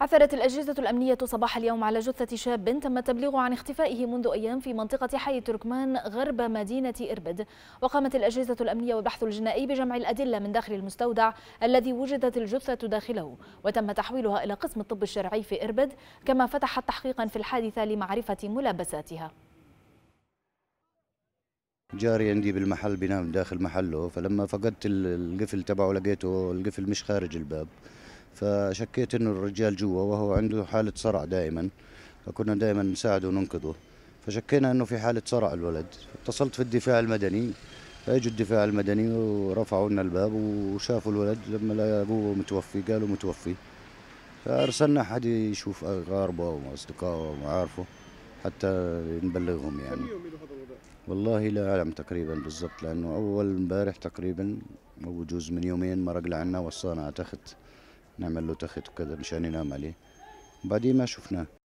عثرت الأجهزة الأمنية صباح اليوم على جثة شاب تم التبليغ عن اختفائه منذ أيام في منطقة حي تركمان غرب مدينة إربد وقامت الأجهزة الأمنية والبحث الجنائي بجمع الأدلة من داخل المستودع الذي وجدت الجثة داخله وتم تحويلها إلى قسم الطب الشرعي في إربد كما فتحت تحقيقا في الحادثة لمعرفة ملابساتها جاري عندي بالمحل بينام داخل محله فلما فقدت القفل تبعه لقيته القفل مش خارج الباب فشكيت انه الرجال جوا وهو عنده حاله صرع دائما فكنا دائما نساعده وننقذه فشكينا انه في حاله صرع الولد اتصلت في الدفاع المدني فاجوا الدفاع المدني ورفعوا لنا الباب وشافوا الولد لما لقوه متوفي قالوا متوفي فارسلنا حد يشوف اقاربه واصدقائه ومعارفه حتى نبلغهم يعني والله لا اعلم تقريبا بالضبط لانه اول امبارح تقريبا او بجوز من يومين مرق لعنا وصانا على تخت نعمل له تخت وكذا مشان ينام عليه بعدين ما شفناه